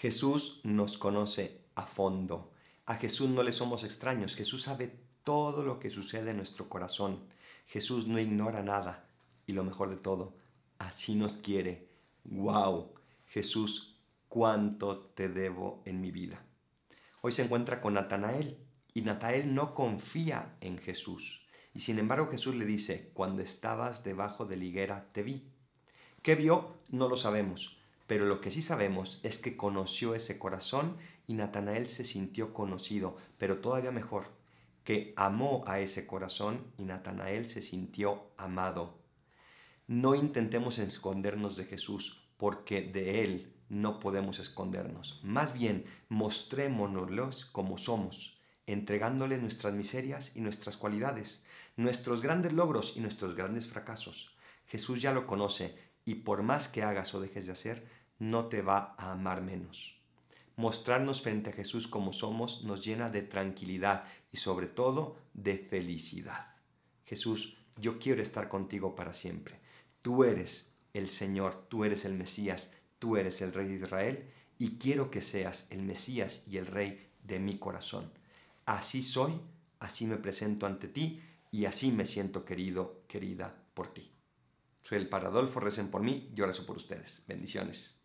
Jesús nos conoce a fondo. A Jesús no le somos extraños. Jesús sabe todo lo que sucede en nuestro corazón. Jesús no ignora nada. Y lo mejor de todo, así nos quiere. ¡Wow! Jesús, cuánto te debo en mi vida. Hoy se encuentra con Natanael y Natanael no confía en Jesús. Y sin embargo Jesús le dice, cuando estabas debajo de la higuera te vi. ¿Qué vio? No lo sabemos, pero lo que sí sabemos es que conoció ese corazón y Natanael se sintió conocido, pero todavía mejor, que amó a ese corazón y Natanael se sintió amado. No intentemos escondernos de Jesús, porque de Él no podemos escondernos. Más bien, mostrémonos como somos, entregándole nuestras miserias y nuestras cualidades, nuestros grandes logros y nuestros grandes fracasos. Jesús ya lo conoce y por más que hagas o dejes de hacer, no te va a amar menos. Mostrarnos frente a Jesús como somos nos llena de tranquilidad y sobre todo de felicidad. Jesús, yo quiero estar contigo para siempre. Tú eres el Señor, tú eres el Mesías, tú eres el Rey de Israel y quiero que seas el Mesías y el Rey de mi corazón. Así soy, así me presento ante ti y así me siento querido, querida por ti. Soy el Paradolfo, recen por mí, yo rezo por ustedes. Bendiciones.